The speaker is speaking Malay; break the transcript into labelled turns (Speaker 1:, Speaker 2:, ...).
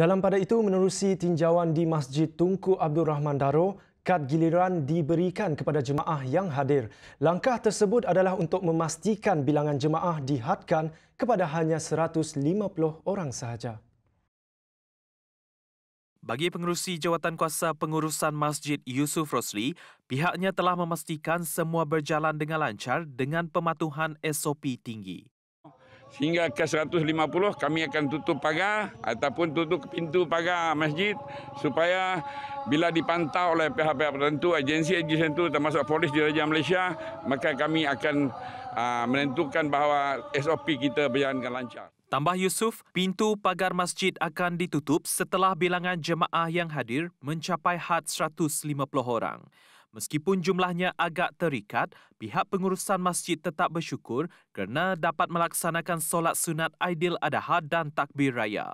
Speaker 1: Dalam pada itu, menerusi tinjauan di Masjid Tunku Abdul Rahman Daro, kad giliran diberikan kepada jemaah yang hadir. Langkah tersebut adalah untuk memastikan bilangan jemaah dihadkan kepada hanya 150 orang sahaja.
Speaker 2: Bagi pengurusi jawatan kuasa pengurusan Masjid Yusuf Rosli, pihaknya telah memastikan semua berjalan dengan lancar dengan pematuhan
Speaker 3: SOP tinggi sehingga ke 150 kami akan tutup pagar ataupun tutup pintu pagar masjid supaya bila dipantau oleh pihak-pihak tertentu agensi-agensi tertentu termasuk polis diraja Malaysia maka kami akan uh, menentukan bahawa SOP kita berjalan dengan lancar Tambah Yusuf, pintu pagar masjid akan
Speaker 2: ditutup setelah bilangan jemaah yang hadir mencapai had 150 orang. Meskipun jumlahnya agak terikat, pihak pengurusan masjid tetap bersyukur
Speaker 4: kerana dapat melaksanakan solat sunat Aidil Adha dan takbir raya.